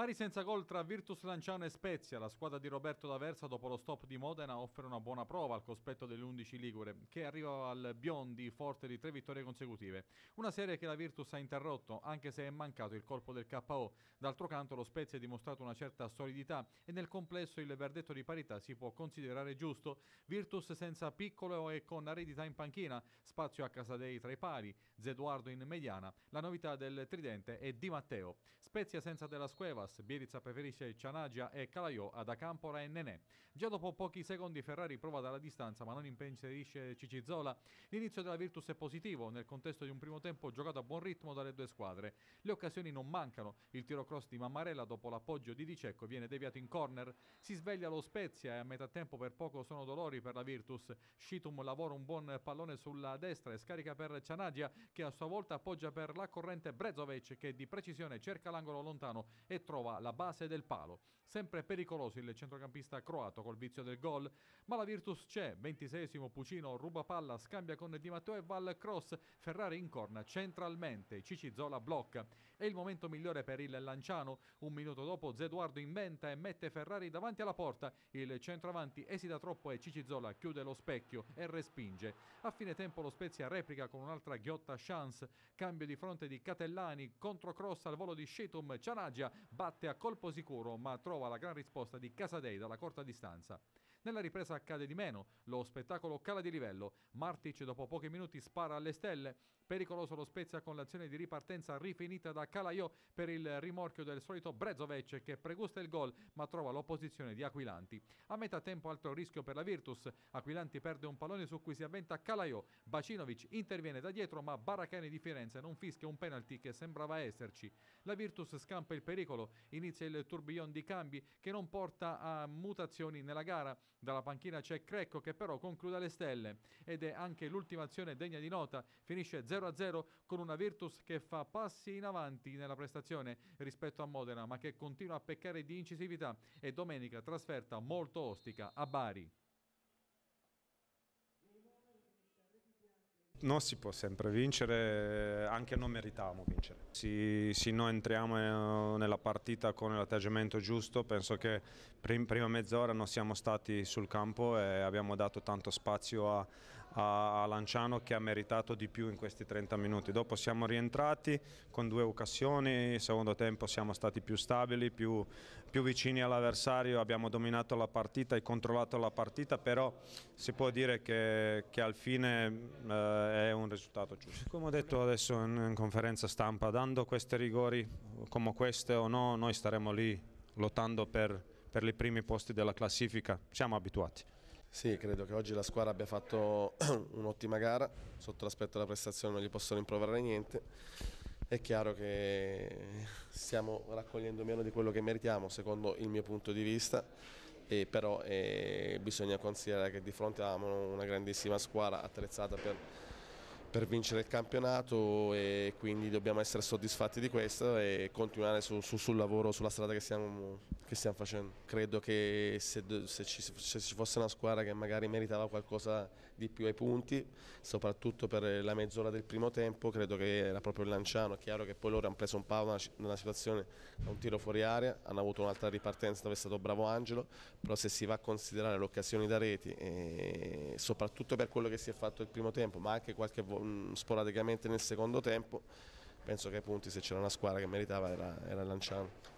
Pari senza gol tra Virtus Lanciano e Spezia, la squadra di Roberto D'Aversa dopo lo stop di Modena offre una buona prova al cospetto dell'11 Ligure, che arriva al Biondi forte di tre vittorie consecutive. Una serie che la Virtus ha interrotto, anche se è mancato il colpo del KO. D'altro canto lo Spezia ha dimostrato una certa solidità e nel complesso il verdetto di parità si può considerare giusto. Virtus senza piccolo e con aredità in panchina, spazio a Casadei tra i pari, Zeduardo in mediana, la novità del tridente è Di Matteo. Spezia senza della Scueva, Bottas, Bielizza preferisce Cianagia e Calaiò ad Acampora e Nenè. Già dopo pochi secondi Ferrari prova dalla distanza ma non impensierisce Cicizola. L'inizio della Virtus è positivo nel contesto di un primo tempo giocato a buon ritmo dalle due squadre. Le occasioni non mancano, il tiro cross di Mammarella dopo l'appoggio di Dicecco viene deviato in corner, si sveglia lo Spezia e a metà tempo per poco sono dolori per la Virtus. Scitum lavora un buon pallone sulla destra e scarica per Cianagia che a sua volta appoggia per la corrente Brezovic che di precisione cerca l'angolo lontano e trova trova la base del palo. Sempre pericoloso il centrocampista croato col vizio del gol, ma la Virtus c'è. 26 Pucino ruba palla, scambia con Di Matteo e Val cross. Ferrari in corna centralmente. Cici Zola blocca. È il momento migliore per il Lanciano. Un minuto dopo Zeduardo inventa e mette Ferrari davanti alla porta. Il centroavanti esita troppo e Cici Zola chiude lo specchio e respinge. A fine tempo lo Spezia replica con un'altra ghiotta chance. Cambio di fronte di Catellani contro cross al volo di Shetum. Cianaggia batte a colpo sicuro ma trova la gran risposta di Casadei dalla corta distanza. Nella ripresa accade di meno, lo spettacolo cala di livello. Martic dopo pochi minuti spara alle stelle, pericoloso lo Spezia con l'azione di ripartenza rifinita da Calaiò per il rimorchio del solito Brezovic che pregusta il gol ma trova l'opposizione di Aquilanti. A metà tempo altro rischio per la Virtus, Aquilanti perde un pallone su cui si avventa Calaiò, Bacinovic interviene da dietro ma Baracani di Firenze non fischia un penalty che sembrava esserci. La Virtus scampa il pericolo, inizia il tourbillon di cambi che non porta a mutazioni nella gara. Dalla panchina c'è Crecco che però conclude alle stelle ed è anche l'ultima azione degna di nota. Finisce 0-0 con una Virtus che fa passi in avanti nella prestazione rispetto a Modena ma che continua a peccare di incisività e domenica trasferta molto ostica a Bari. Non si può sempre vincere, anche non meritavamo vincere. Se, se noi entriamo eh, nella partita con l'atteggiamento giusto, penso che prim, prima mezz'ora non siamo stati sul campo e abbiamo dato tanto spazio a, a Lanciano che ha meritato di più in questi 30 minuti. Dopo siamo rientrati con due occasioni, il secondo tempo siamo stati più stabili, più, più vicini all'avversario, abbiamo dominato la partita e controllato la partita, però si può dire che, che al fine eh, è un risultato giusto. Come ho detto adesso in, in conferenza stampa, dando questi rigori come queste o no, noi staremo lì lottando per, per i primi posti della classifica, siamo abituati. Sì, credo che oggi la squadra abbia fatto un'ottima gara, sotto l'aspetto della prestazione non gli posso rimproverare niente. È chiaro che stiamo raccogliendo meno di quello che meritiamo, secondo il mio punto di vista, e però eh, bisogna considerare che di fronte a una grandissima squadra attrezzata per per vincere il campionato e quindi dobbiamo essere soddisfatti di questo e continuare su, su, sul lavoro, sulla strada che stiamo, che stiamo facendo. Credo che se, se, ci, se, ci, fosse una squadra che magari meritava qualcosa di più ai punti, soprattutto per la mezz'ora del primo tempo, credo che era proprio il Lanciano. È chiaro che poi loro hanno preso un palo nella situazione da un tiro fuori area, hanno avuto un'altra ripartenza dove è stato bravo Angelo, però se si va a considerare le occasioni da reti, soprattutto per quello che si è fatto il primo tempo, ma anche qualche volta Mm, sporadicamente nel secondo tempo penso che ai punti se c'era una squadra che meritava era, era Lanciano.